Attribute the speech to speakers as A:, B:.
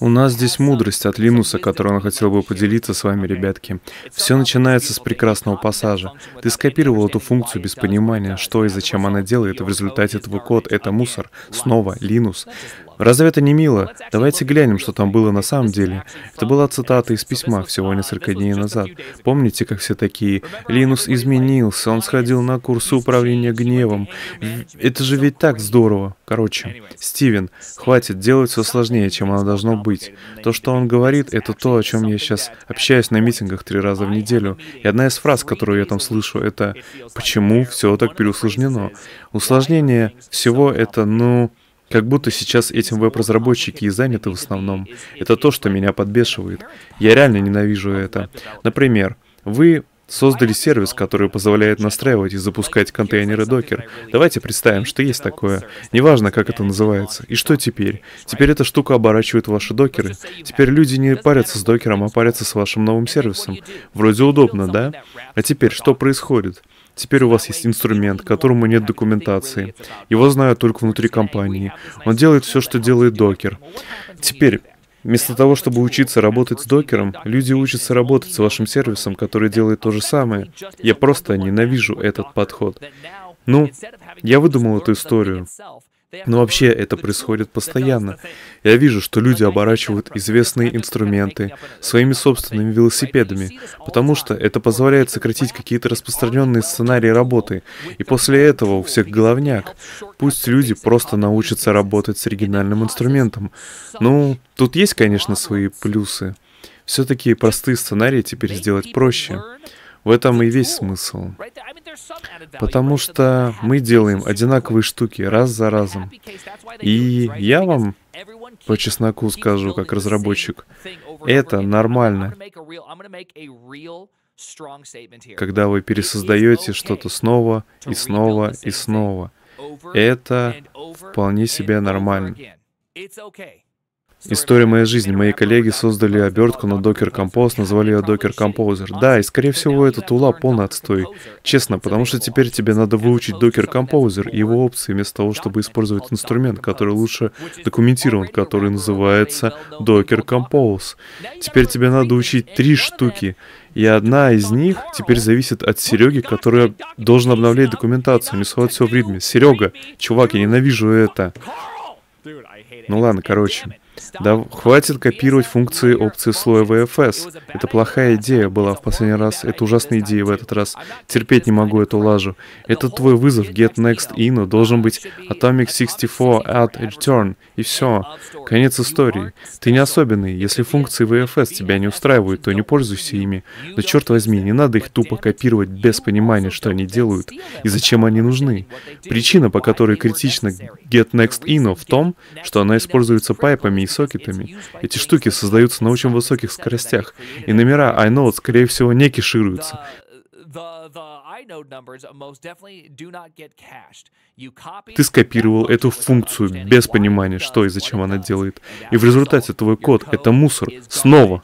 A: У нас здесь мудрость от Линуса, которую он хотел бы поделиться с вами, ребятки. Все начинается с прекрасного пассажа. Ты скопировал эту функцию без понимания, что и зачем она делает, и в результате твой код — это мусор. Снова Линус. Разве это не мило? Давайте глянем, что там было на самом деле. Это была цитата из письма всего несколько дней назад. Помните, как все такие? Линус изменился, он сходил на курсы управления гневом. Это же ведь так здорово. Короче, Стивен, хватит делать все сложнее, чем оно должно быть. То, что он говорит, это то, о чем я сейчас общаюсь на митингах три раза в неделю. И одна из фраз, которую я там слышу, это «Почему все так переусложнено?» Усложнение всего это, ну, как будто сейчас этим веб-разработчики и заняты в основном. Это то, что меня подбешивает. Я реально ненавижу это. Например, вы создали сервис, который позволяет настраивать и запускать контейнеры Docker. Давайте представим, что есть такое. Неважно, как это называется. И что теперь? Теперь эта штука оборачивает ваши докеры. Теперь люди не парятся с докером, а парятся с вашим новым сервисом. Вроде удобно, да? А теперь что происходит? Теперь у вас есть инструмент, которому нет документации. Его знают только внутри компании. Он делает все, что делает докер. Теперь Вместо того, чтобы учиться работать с докером, люди учатся работать с вашим сервисом, который делает то же самое. Я просто ненавижу этот подход. Ну, я выдумал эту историю. Но вообще это происходит постоянно. Я вижу, что люди оборачивают известные инструменты своими собственными велосипедами, потому что это позволяет сократить какие-то распространенные сценарии работы. И после этого у всех головняк. Пусть люди просто научатся работать с оригинальным инструментом. Ну, тут есть, конечно, свои плюсы. Все-таки простые сценарии теперь сделать проще. В этом и весь смысл. Потому что мы делаем одинаковые штуки раз за разом. И я вам по чесноку скажу, как разработчик, это нормально. Когда вы пересоздаете что-то снова и снова и снова, это вполне себе нормально. История моей жизни. Мои коллеги создали обертку на Docker Compose, назвали ее Docker Composer. Да, и скорее всего это тула полный отстой. Честно, потому что теперь тебе надо выучить Docker Composer и его опции, вместо того, чтобы использовать инструмент, который лучше документирован, который называется Docker Compose. Теперь тебе надо учить три штуки. И одна из них теперь зависит от Сереги, который должен обновлять документацию, не рисовать все в ритме. Серега, чувак, я ненавижу это. Ну ладно, короче. Да, хватит копировать функции опции слоя VFS. Это плохая идея была в последний раз. Это ужасная идея в этот раз. Терпеть не могу эту лажу. Это твой вызов get next ino должен быть atomic 64 at return. И все. Конец истории. Ты не особенный. Если функции VFS тебя не устраивают, то не пользуйся ими. Да черт возьми, не надо их тупо копировать без понимания, что они делают и зачем они нужны. Причина, по которой критично get next ino в том, что она используется пайпами и сокетами. Эти штуки создаются на очень высоких скоростях, и номера iNode, скорее всего, не кешируются. Ты скопировал эту функцию без понимания, что и зачем она делает. И в результате твой код — это мусор. Снова.